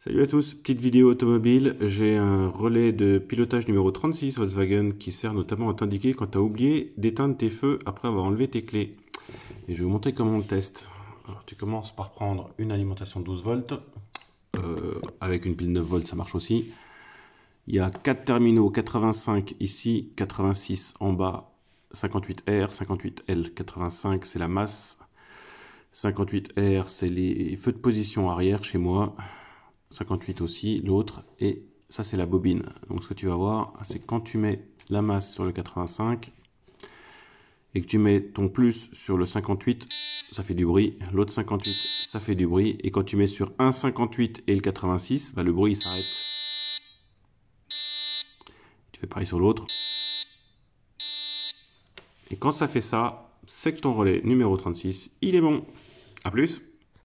Salut à tous, petite vidéo automobile. J'ai un relais de pilotage numéro 36 Volkswagen qui sert notamment à t'indiquer quand tu as oublié d'éteindre tes feux après avoir enlevé tes clés. Et je vais vous montrer comment on le teste. tu commences par prendre une alimentation 12 volts. Euh, avec une pile 9 volts, ça marche aussi. Il y a 4 terminaux 85 ici, 86 en bas, 58R, 58L, 85 c'est la masse, 58R c'est les feux de position arrière chez moi, 58 aussi, l'autre, et ça c'est la bobine. Donc ce que tu vas voir, c'est quand tu mets la masse sur le 85 et que tu mets ton plus sur le 58, ça fait du bruit, l'autre 58, ça fait du bruit, et quand tu mets sur 58 et le 86, bah, le bruit s'arrête. Tu fais pareil sur l'autre. Et quand ça fait ça, c'est que ton relais numéro 36, il est bon. A plus